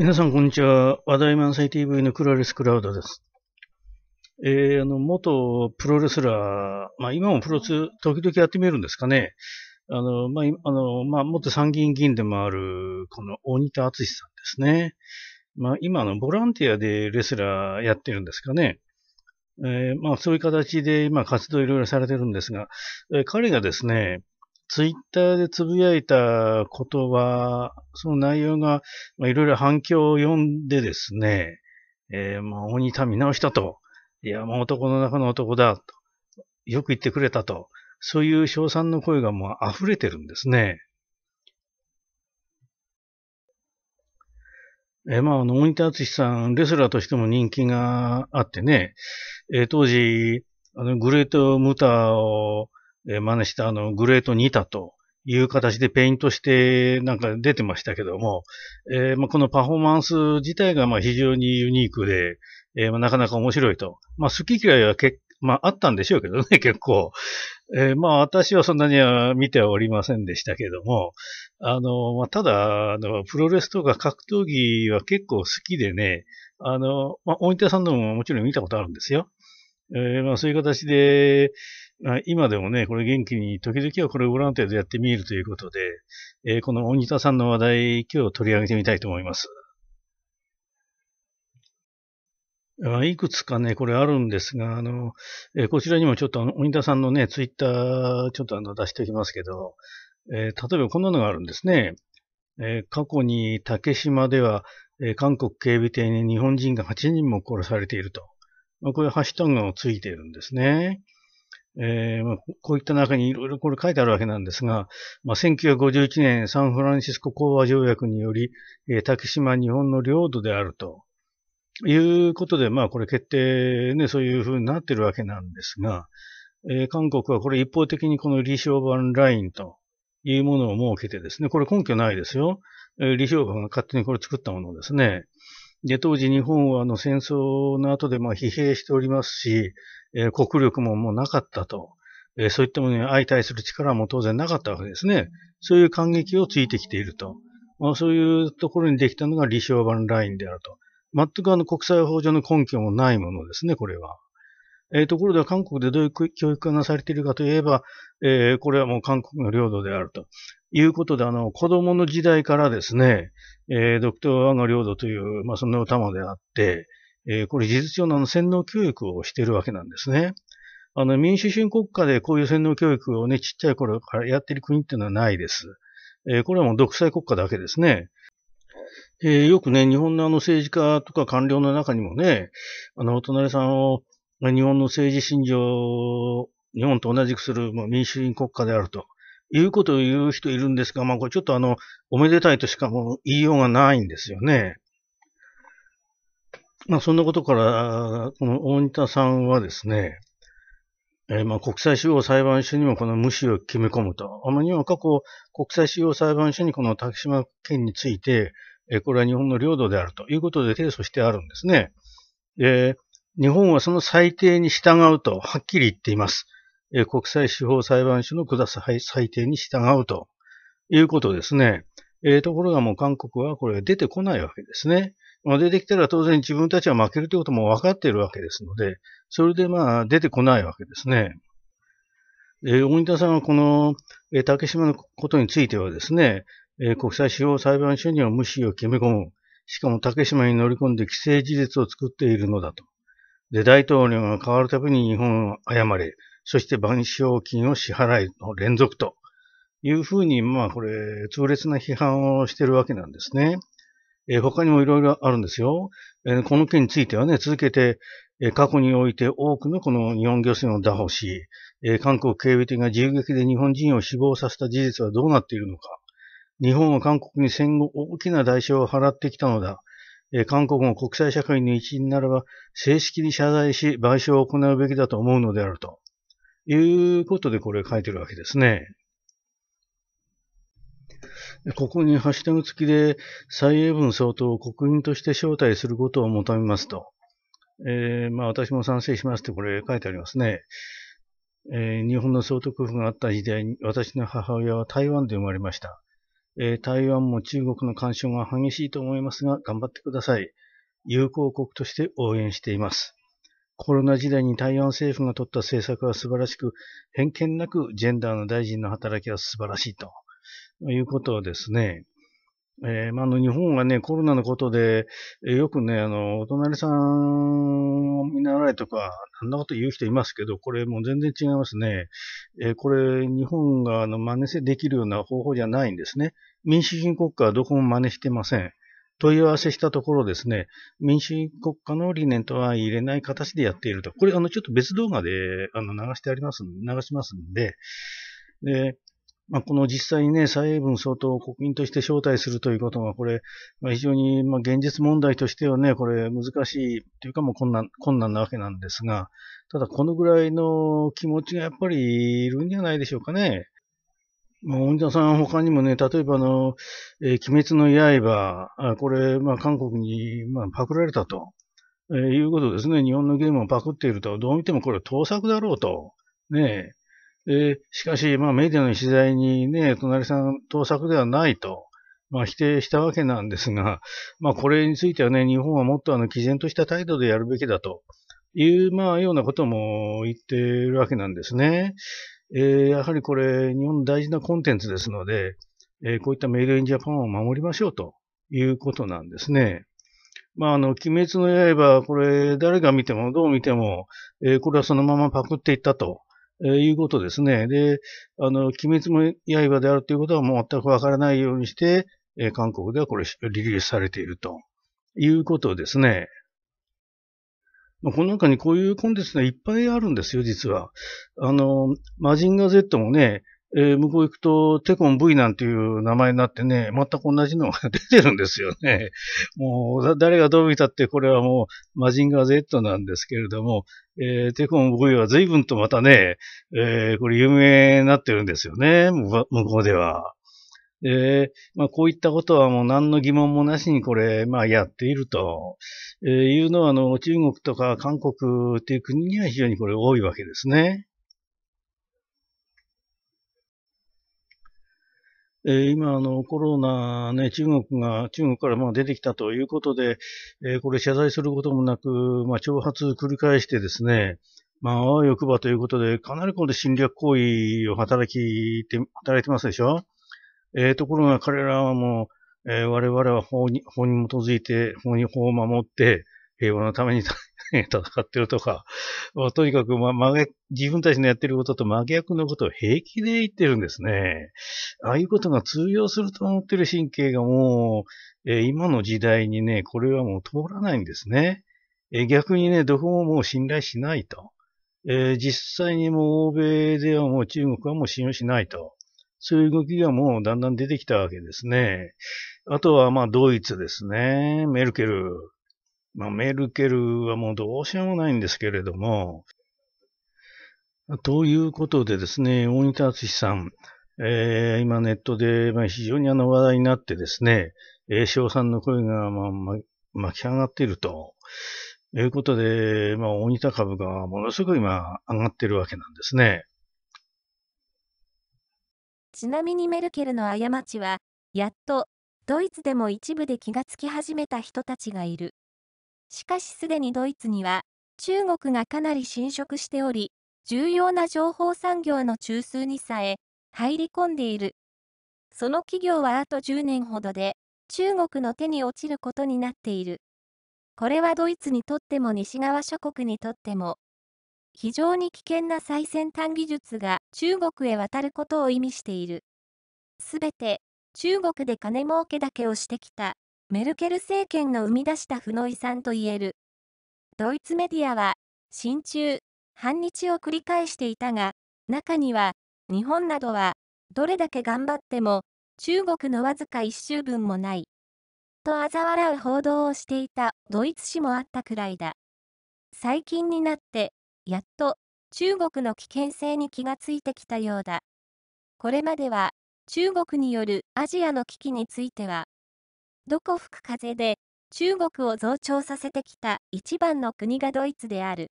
皆さん、こんにちは。話題満載 TV のクラリス・クラウドです。えー、あの、元プロレスラー、まあ、今もプロツ、ー、時々やってみるんですかね。あの、まあ、あの、まあ、元参議院議員でもある、この大田厚さんですね。まあ、今のボランティアでレスラーやってるんですかね。えー、まあ、そういう形で今活動いろいろされてるんですが、えー、彼がですね、ツイッターでつぶやいたことは、その内容が、まあ、いろいろ反響を呼んでですね、えー、まあ、鬼民直したと、いや、まあ、男の中の男だ、と、よく言ってくれたと、そういう称賛の声がもう溢れてるんですね。えー、まあ、あの、鬼田敦さん、レスラーとしても人気があってね、えー、当時、あの、グレートムーターを、え真似したあの、グレートニタという形でペイントしてなんか出てましたけども、えー、まあ、このパフォーマンス自体がま非常にユニークで、えー、まあ、なかなか面白いと。まあ、好き嫌いは結まあ、あったんでしょうけどね、結構。えー、まあ、私はそんなには見てはおりませんでしたけども、あの、まあ、ただ、あの、プロレスとか格闘技は結構好きでね、あの、まあ、大分さんのももちろん見たことあるんですよ。えー、まあ、そういう形で、今でもね、これ元気に、時々はこれボランティアでやってみるということで、えー、この鬼田さんの話題、今日取り上げてみたいと思います。あいくつかね、これあるんですが、あの、えー、こちらにもちょっと、鬼田さんのね、ツイッター、ちょっとあの、出しておきますけど、えー、例えばこんなのがあるんですね。え過去に竹島では、え韓国警備艇に日本人が8人も殺されていると。まあ、こういうハッシュタグがついているんですね。えー、こういった中にいろいろこれ書いてあるわけなんですが、まあ、1951年サンフランシスコ講和条約により、えー、竹島日本の領土であるということで、まあこれ決定ね、そういうふうになってるわけなんですが、えー、韓国はこれ一方的にこの李承晩ラインというものを設けてですね、これ根拠ないですよ。えー、李承晩が勝手にこれ作ったものですね。で、当時日本はあの戦争の後でまあ疲弊しておりますし、え国力ももうなかったと、えそういったものに相対する力も当然なかったわけですね。そういう感激をついてきていると。まあ、そういうところにできたのが李承晩ラインであると。全くあの国際法上の根拠もないものですね、これは。えー、ところでは韓国でどういう教育がなされているかといえば、えー、これはもう韓国の領土であると。いうことで、あの、子供の時代からですね、えー、独島和の領土という、まあ、その歌まであって、えー、これ事実上のあの洗脳教育をしているわけなんですね。あの、民主主義国家でこういう洗脳教育をね、ちっちゃい頃からやってる国っていうのはないです。えー、これはもう独裁国家だけですね。えー、よくね、日本のあの政治家とか官僚の中にもね、あの、お隣さんを、日本の政治信条日本と同じくする、民主主義国家であると。いうことを言う人いるんですが、まあ、これちょっとあの、おめでたいとしかもう言いようがないんですよね。まあ、そんなことから、この大仁田さんはですね、えー、まあ国際司法裁判所にもこの無視を決め込むと。あまりにも過去、国際司法裁判所にこの竹島県について、えー、これは日本の領土であるということで提訴してあるんですね。えー、日本はその裁定に従うとはっきり言っています。えー、国際司法裁判所の下す裁定に従うということですね。えー、ところがもう韓国はこれ出てこないわけですね。まあ、出てきたら当然自分たちは負けるということも分かっているわけですので、それでまあ出てこないわけですね。え大仁田さんはこの、え竹島のことについてはですね、え国際司法裁判所には無視を決め込む。しかも竹島に乗り込んで既成事実を作っているのだと。で、大統領が変わるたびに日本を謝れ、そして万償金を支払いの連続というふうに、まあこれ、痛烈な批判をしているわけなんですね。えー、他にもいろいろあるんですよ。えー、この件についてはね、続けて、え過去において多くのこの日本漁船を打破し、え韓国警備隊が銃撃で日本人を死亡させた事実はどうなっているのか。日本は韓国に戦後大きな代償を払ってきたのだ。え韓国も国際社会の一員ならば、正式に謝罪し、賠償を行うべきだと思うのであると。いうことでこれ書いてるわけですね。ここにハッシュタグ付きで蔡英文総統を国民として招待することを求めますと、えー、まあ私も賛成しますってこれ書いてありますね。えー、日本の総督府があった時代に私の母親は台湾で生まれました。えー、台湾も中国の干渉が激しいと思いますが頑張ってください。友好国として応援しています。コロナ時代に台湾政府が取った政策は素晴らしく、偏見なくジェンダーの大臣の働きは素晴らしいと。いうことはですね。えー、まあ、の、日本はね、コロナのことで、えー、よくね、あの、お隣さんを見習いとか、あんなこと言う人いますけど、これもう全然違いますね。えー、これ、日本が、あの、真似せできるような方法じゃないんですね。民主主義国家はどこも真似してません。問い合わせしたところですね、民主主義国家の理念とは入れない形でやっていると。これ、あの、ちょっと別動画で、あの、流してあります、流しますんで、で、まあ、この実際にね、蔡英文総統を国民として招待するということが、これ、まあ、非常に、まあ、現実問題としてはね、これ難しいというかもう困難、困難なわけなんですが、ただこのぐらいの気持ちがやっぱりいるんじゃないでしょうかね。まあ、大田さん他にもね、例えばあの、えー、鬼滅の刃、あこれ、まあ、韓国に、まあ、パクられたと、えー、いうことですね。日本のゲームをパクっていると、どう見てもこれ盗作だろうと。ねえ。えー、しかし、まあ、メディアの取材にね、隣さん盗作ではないと、まあ、否定したわけなんですが、まあ、これについてはね、日本はもっとあの、毅然とした態度でやるべきだという、まあ、ようなことも言ってるわけなんですね。えー、やはりこれ、日本の大事なコンテンツですので、えー、こういったメイドインジャパンを守りましょうということなんですね。まあ、あの、鬼滅の刃、これ、誰が見ても、どう見ても、えー、これはそのままパクっていったとえいうことですね。で、あの、鬼滅の刃であるということはもう全くわからないようにして、え韓国ではこれリリースされているということですね。この中にこういうコンテンツがいっぱいあるんですよ、実は。あの、マジンガー Z もね、えー、向こう行くと、テコン V なんていう名前になってね、全く同じのが出てるんですよね。もう、誰がどう見たって、これはもう、マジンガー Z なんですけれども、えー、テコン V は随分とまたね、えー、これ有名になってるんですよね、向こうでは。えまあ、こういったことはもう何の疑問もなしにこれ、まあ、やっていると、えいうのは、あの、中国とか韓国っていう国には非常にこれ多いわけですね。え今、あの、コロナね、中国が、中国からまあ出てきたということで、えこれ謝罪することもなく、まあ、挑発繰り返してですね、まあ、あ張ということで、かなりこれ侵略行為を働きて、働いてますでしょえー、ところが彼らはもう、えー、我々は法に、法に基づいて、法に、法を守って、平和のために戦ってるとか、まあ、とにかく、まげ、自分たちのやってることと真逆のことを平気で言ってるんですね。ああいうことが通用すると思ってる神経がもう、えー、今の時代にね、これはもう通らないんですね。えー、逆にね、どこももう信頼しないと。えー、実際にもう欧米ではもう中国はもう信用しないと。そういう動きがもうだんだん出てきたわけですね。あとはまあドイツですね。メルケル。まあ、メルケルはもうどうしようもないんですけれども、ということでですね、大仁田敦さん、えー、今ネットで、まあ、非常にあの話題になってですね、え翔さんの声が、まあ、ま、巻き上がっていると。いうことで、まあ、大仁田株がものすごい今上がってるわけなんですね。ちなみにメルケルの過ちは、やっと、ドイツでも一部で気がつき始めた人たちがいる。しかしすでにドイツには、中国がかなり侵食しており、重要な情報産業の中枢にさえ、入り込んでいる。その企業はあと10年ほどで、中国の手に落ちることになっている。これはドイツにとっても西側諸国にとっても、非常に危険な最先端技術が中国へ渡ることを意味している。すべて、中国で金儲けだけをしてきたメルケル政権の生み出した負の遺産といえる。ドイツメディアは、親中、反日を繰り返していたが、中には、日本などは、どれだけ頑張っても、中国のわずか一周分もない。と嘲笑う報道をしていたドイツ紙もあったくらいだ。最近になって、やっと中国の危険性に気がついてきたようだ。これまでは中国によるアジアの危機についてはどこ吹く風で、中国を増長させてきた一番の国がドイツである。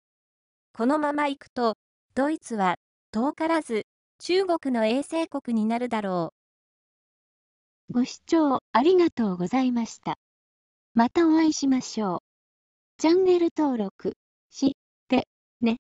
このまま行くと、ドイツは遠からず中国の衛星国になるだろう。ご視聴ありがとうございました。またお会いしましょう。チャンネル登録してね。